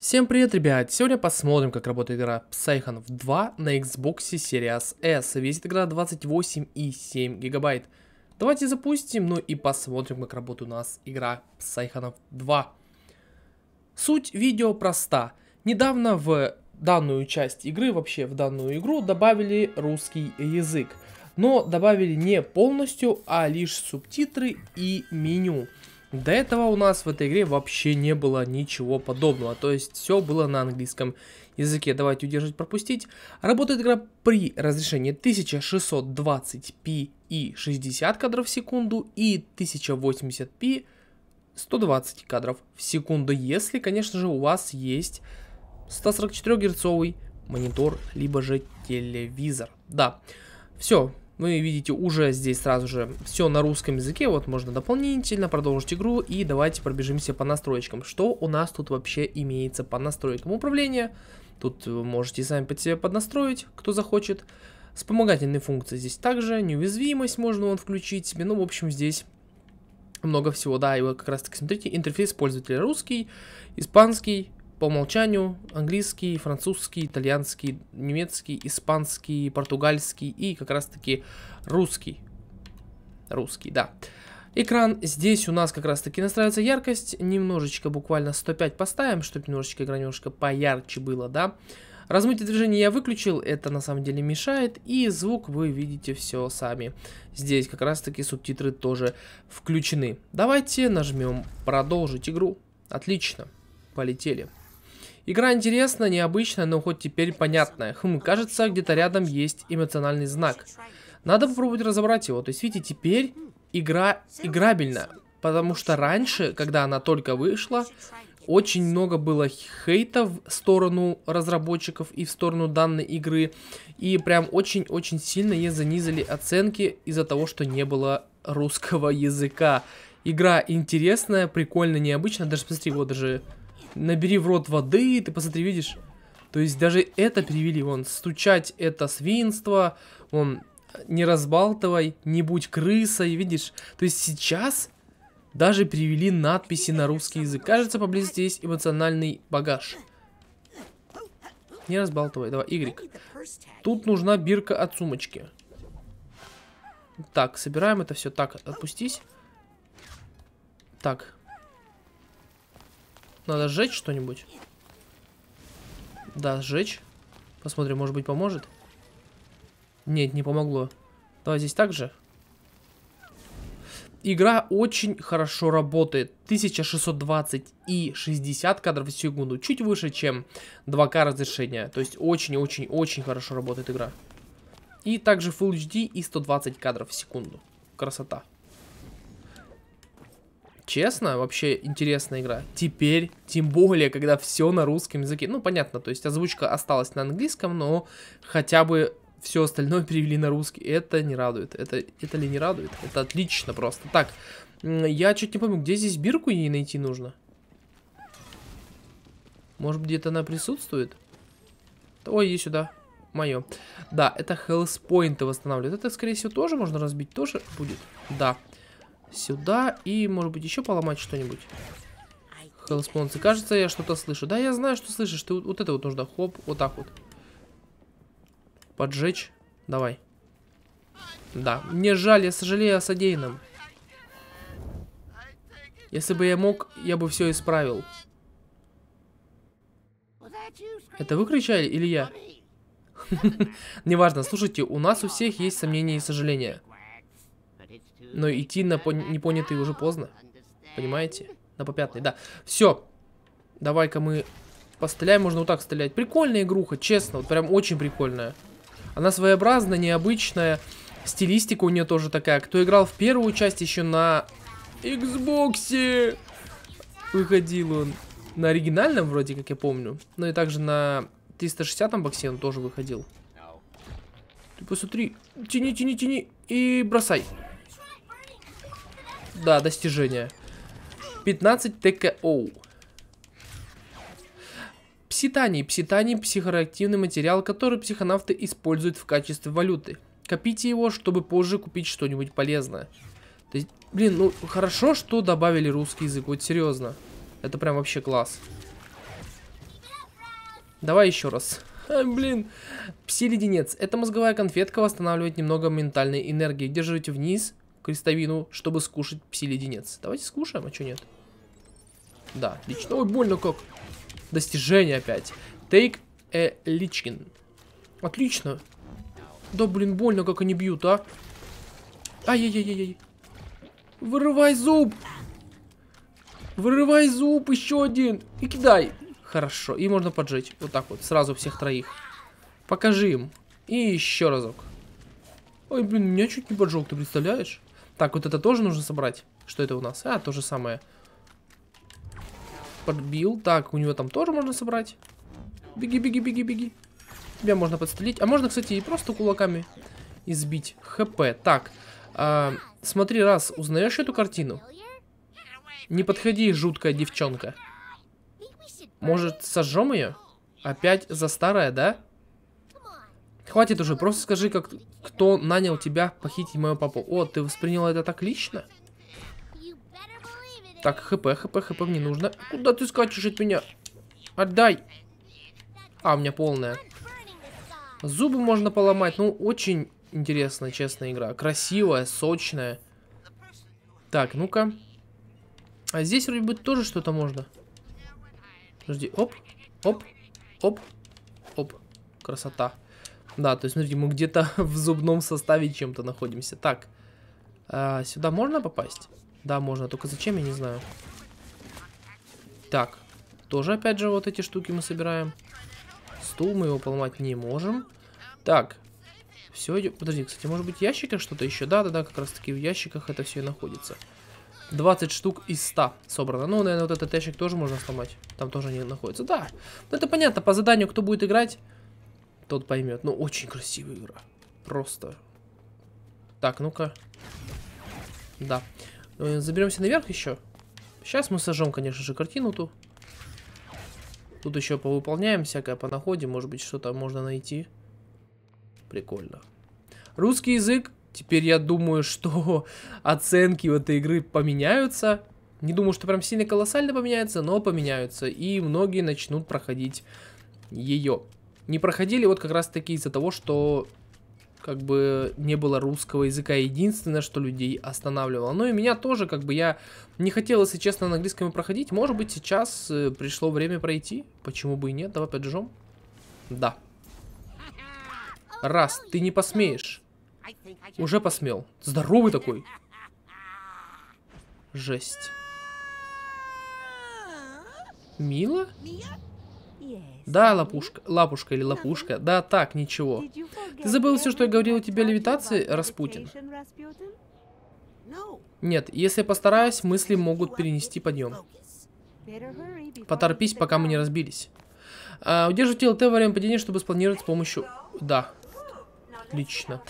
Всем привет, ребят! Сегодня посмотрим, как работает игра Psychonauts 2 на Xbox Series S. Весит игра 28,7 гигабайт. Давайте запустим, ну и посмотрим, как работает у нас игра Psychonauts 2. Суть видео проста. Недавно в данную часть игры, вообще в данную игру, добавили русский язык. Но добавили не полностью, а лишь субтитры и меню. До этого у нас в этой игре вообще не было ничего подобного, то есть все было на английском языке. Давайте удержать пропустить. Работает игра при разрешении 1620p и 60 кадров в секунду и 1080p 120 кадров в секунду, если, конечно же, у вас есть 144 герцовый монитор, либо же телевизор. Да, все, вы видите, уже здесь сразу же все на русском языке, вот можно дополнительно продолжить игру и давайте пробежимся по настройкам. Что у нас тут вообще имеется по настройкам управления? Тут э, можете сами под себя поднастроить, кто захочет. Вспомогательные функции здесь также, неуязвимость можно вон включить себе, ну в общем здесь много всего, да, и вот как раз таки смотрите, интерфейс пользователя русский, испанский, по умолчанию английский, французский, итальянский, немецкий, испанский, португальский и как раз таки русский. Русский, да. Экран здесь у нас как раз таки настраивается яркость. Немножечко, буквально 105 поставим, чтобы немножечко игра немножко поярче было, да. Размытие движения я выключил, это на самом деле мешает, и звук вы видите все сами. Здесь как раз таки субтитры тоже включены. Давайте нажмем продолжить игру. Отлично, полетели. Игра интересная, необычная, но хоть теперь понятная. Хм, кажется, где-то рядом есть эмоциональный знак. Надо попробовать разобрать его. То есть, видите, теперь игра играбельна. Потому что раньше, когда она только вышла, очень много было хейта в сторону разработчиков и в сторону данной игры. И прям очень-очень сильно ей занизили оценки из-за того, что не было русского языка. Игра интересная, прикольная, необычная. Даже, посмотри, вот даже Набери в рот воды, ты посмотри, видишь? То есть даже это перевели, вон, стучать это свинство, вон, не разбалтывай, не будь крысой, видишь? То есть сейчас даже перевели надписи на русский язык. Кажется, поблизости есть эмоциональный багаж. Не разбалтывай, давай, Y. Тут нужна бирка от сумочки. Так, собираем это все. Так, отпустись. Так, надо сжечь что-нибудь. Да, сжечь. Посмотрим, может быть, поможет. Нет, не помогло. Давай здесь также. Игра очень хорошо работает. 1620 и 60 кадров в секунду. Чуть выше, чем 2К разрешения. То есть очень-очень-очень хорошо работает игра. И также Full HD и 120 кадров в секунду. Красота честно, вообще интересная игра. Теперь, тем более, когда все на русском языке. Ну, понятно, то есть озвучка осталась на английском, но хотя бы все остальное перевели на русский. Это не радует. Это, это ли не радует? Это отлично просто. Так, я чуть не помню, где здесь бирку ей найти нужно? Может, где-то она присутствует? Ой, иди сюда. Мое. Да, это хелспоинты восстанавливают. Это, скорее всего, тоже можно разбить. Тоже будет. Да. Да. Сюда. И, может быть, еще поломать что-нибудь. Хелспонсы. Кажется, я что-то слышу. Да, я знаю, что слышишь. Ты вот, вот это вот нужно. Хоп, вот так вот. Поджечь. Давай. Да. Мне жаль, я сожалею о содеянном. Если бы я мог, я бы все исправил. Это вы кричали или я? Неважно, слушайте, у нас у всех есть сомнения и сожаления. Но идти на пон... непонятый уже поздно. Понимаете? На попятный, да. Все. Давай-ка мы постреляем. Можно вот так стрелять. Прикольная игруха, честно. Вот прям очень прикольная. Она своеобразная, необычная. Стилистика у нее тоже такая. Кто играл в первую часть еще на Xbox, выходил он. На оригинальном вроде, как я помню. но и также на 360-м боксе он тоже выходил. Ты посмотри. Тяни, тяни, тяни и бросай. Да, достижение. 15 ТКО. Пситаний. Пситаний – психоактивный материал, который психонавты используют в качестве валюты. Копите его, чтобы позже купить что-нибудь полезное. То есть, блин, ну хорошо, что добавили русский язык, вот серьезно. Это прям вообще класс. Давай еще раз. блин. Пси-леденец. Это мозговая конфетка восстанавливает немного ментальной энергии. Держите вниз крестовину, чтобы скушать пси-леденец. Давайте скушаем, а что нет? Да, отлично. Ой, больно как. Достижение опять. Take a личкин. Отлично. Да, блин, больно, как они бьют, а. Ай-яй-яй-яй. Вырывай зуб. Вырывай зуб, еще один. И кидай. Хорошо, и можно поджечь. Вот так вот, сразу всех троих. Покажи им. И еще разок. Ой, блин, меня чуть не поджег, ты представляешь? Так, вот это тоже нужно собрать. Что это у нас? А, то же самое. Подбил. Так, у него там тоже можно собрать. Беги, беги, беги, беги. Тебя можно подстрелить. А можно, кстати, и просто кулаками избить. ХП. Так, э, смотри, раз узнаешь эту картину. Не подходи, жуткая девчонка. Может, сожжем ее? Опять за старое, да? Хватит уже, просто скажи, как, кто нанял тебя похитить моего папу. О, ты восприняла это так лично? Так, хп, хп, хп мне нужно. Куда ты скачешь от меня? Отдай. А, у меня полная. Зубы можно поломать. Ну, очень интересная, честная игра. Красивая, сочная. Так, ну-ка. А здесь вроде бы тоже что-то можно. Подожди, оп, оп, оп, оп. Красота. Да, то есть, смотрите, мы где-то в зубном составе чем-то находимся. Так, а, сюда можно попасть? Да, можно, только зачем, я не знаю. Так, тоже опять же вот эти штуки мы собираем. Стул мы его поломать не можем. Так, все Подожди, кстати, может быть в ящиках что-то еще? Да-да-да, как раз таки в ящиках это все и находится. 20 штук из 100 собрано. Ну, наверное, вот этот ящик тоже можно сломать. Там тоже они находятся. Да, ну это понятно, по заданию кто будет играть тот поймет. Ну, очень красивая игра. Просто. Так, ну-ка. Да. Э, Заберемся наверх еще. Сейчас мы сожжем, конечно же, картину ту. Тут еще повыполняем всякое, понаходим. Может быть, что-то можно найти. Прикольно. Русский язык. Теперь я думаю, что оценки в этой игры поменяются. Не думаю, что прям сильно колоссально поменяются, но поменяются. И многие начнут проходить ее. Не проходили вот как раз таки из-за того, что как бы не было русского языка. Единственное, что людей останавливало. Ну и меня тоже, как бы я не хотел, если честно, на английском проходить. Может быть, сейчас э, пришло время пройти. Почему бы и нет? Давай поджжем. Да. Раз, ты не посмеешь. Уже посмел. Здоровый такой. Жесть. Мила? Мила? Да, лапушка, лапушка или лапушка. Да, так, ничего. Ты забыл все, что я говорил тебе о левитации, Распутин? Нет, если я постараюсь, мысли могут перенести подъем. Поторопись, пока мы не разбились. А, удерживайте ЛТ во время падения, чтобы спланировать с помощью... Да. Отлично.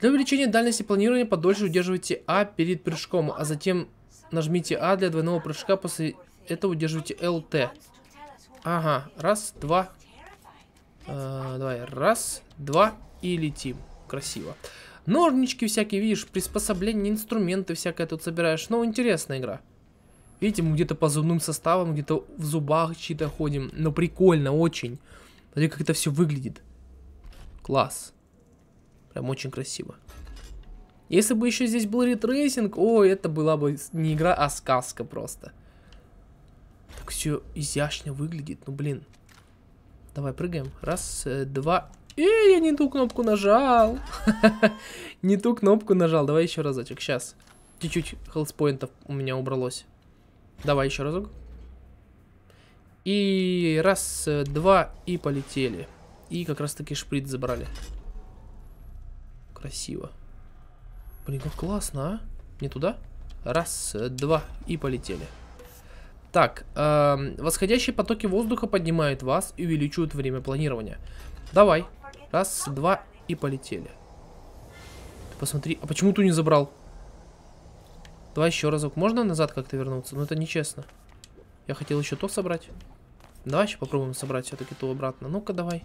Для увеличения дальности планирования подольше удерживайте А перед прыжком, а затем нажмите А для двойного прыжка, после этого удерживайте ЛТ. Ага, раз, два. Э, давай, раз, два и летим. Красиво. Ножнички всякие, видишь, приспособления, инструменты всякое тут собираешь. Ну, интересная игра. Видите, мы где-то по зубным составам, где-то в зубах чьи-то ходим. Но прикольно, очень. Смотри, как это все выглядит. Класс. Прям очень красиво. Если бы еще здесь был ретрейсинг, о, это была бы не игра, а сказка просто как все изящно выглядит. Ну, блин. Давай, прыгаем. Раз, э, два. И э, я не ту кнопку нажал. Не ту кнопку нажал. Давай еще разочек. Сейчас. Чуть-чуть хелспоинтов у меня убралось. Давай еще разок. И раз, э, два, и полетели. И как раз таки шприц забрали. Красиво. Блин, как классно, а? Не туда? Раз, два, и полетели. Так, э, восходящие потоки воздуха поднимают вас и увеличивают время планирования. Давай. Раз, два и полетели. Ты посмотри. А почему ты не забрал? Давай еще разок. Можно назад как-то вернуться? Но ну, это нечестно. Я хотел еще то собрать. Давай еще попробуем собрать все-таки то обратно. Ну-ка, давай.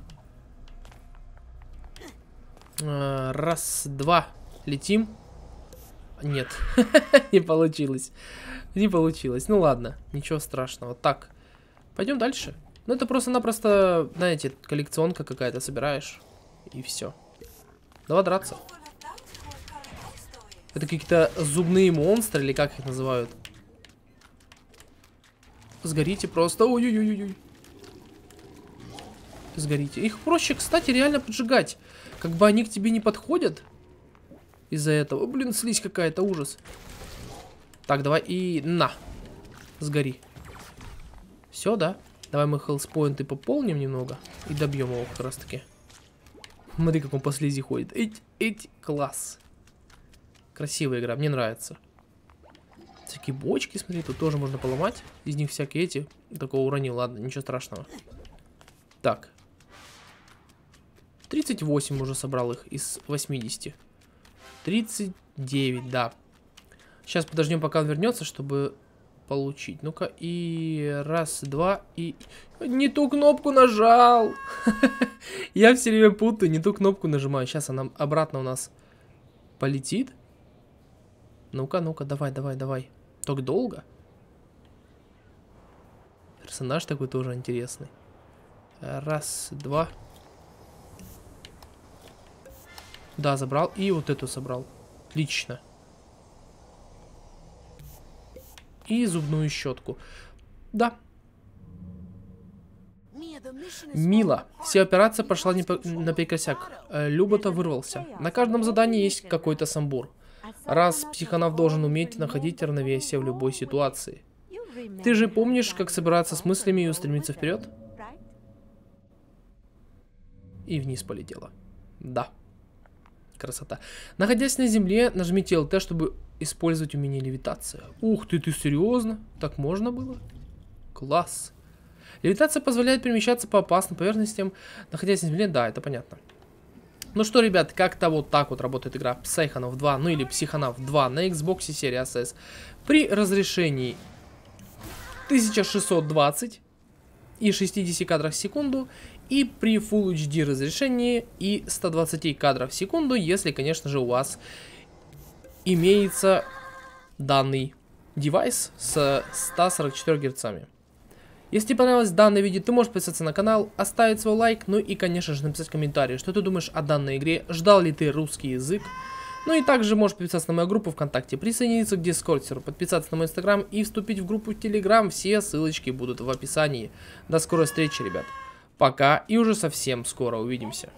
Э, раз, два. Летим. Нет, не получилось. Не получилось. Ну ладно, ничего страшного. Так, пойдем дальше. Ну это просто-напросто, знаете, коллекционка какая-то собираешь. И все. Давай драться. Это какие-то зубные монстры, или как их называют? Сгорите просто. Ой-ой-ой-ой. Сгорите. Их проще, кстати, реально поджигать. Как бы они к тебе не подходят, из-за этого. Блин, слизь какая-то, ужас. Так, давай и на. Сгори. Все, да? Давай мы хелспоинты пополним немного и добьем его как раз таки. Смотри, как он по слизи ходит. Эть, эть, класс. Красивая игра, мне нравится. Всякие бочки, смотри, тут тоже можно поломать. Из них всякие эти. Такого уронил, ладно, ничего страшного. Так. 38 уже собрал их из 80. 39, да. Сейчас подождем, пока он вернется, чтобы получить. Ну-ка, и раз, два, и... Не ту кнопку нажал! Я все время путаю, не ту кнопку нажимаю. Сейчас она обратно у нас полетит. Ну-ка, ну-ка, давай, давай, давай. Так долго? Персонаж такой тоже интересный. Раз, два... Да, забрал. И вот эту собрал. Отлично. И зубную щетку. Да. Мила. Все операция пошла не по... наперекосяк. Э, Любота вырвался. На каждом задании есть какой-то самбур. Раз психонав должен уметь находить равновесие в любой ситуации. Ты же помнишь, как собираться с мыслями и устремиться вперед? И вниз полетела. Да. Красота. Находясь на земле, нажмите ЛТ, чтобы использовать умение левитация. Ух ты, ты серьезно? Так можно было? Класс. Левитация позволяет перемещаться по опасным поверхностям, находясь на земле. Да, это понятно. Ну что, ребят, как-то вот так вот работает игра Psychonauts 2, ну или Psychonauts 2 на Xbox серии SS. При разрешении 1620 и 60 кадрах в секунду и при Full HD разрешении и 120 кадров в секунду, если, конечно же, у вас имеется данный девайс с 144 герцами. Если тебе понравилось данное видео, ты можешь подписаться на канал, оставить свой лайк, ну и, конечно же, написать комментарий, что ты думаешь о данной игре, ждал ли ты русский язык. Ну и также можешь подписаться на мою группу ВКонтакте, присоединиться к Дискордсеру, подписаться на мой Инстаграм и вступить в группу Телеграм. Все ссылочки будут в описании. До скорой встречи, ребят. Пока и уже совсем скоро увидимся.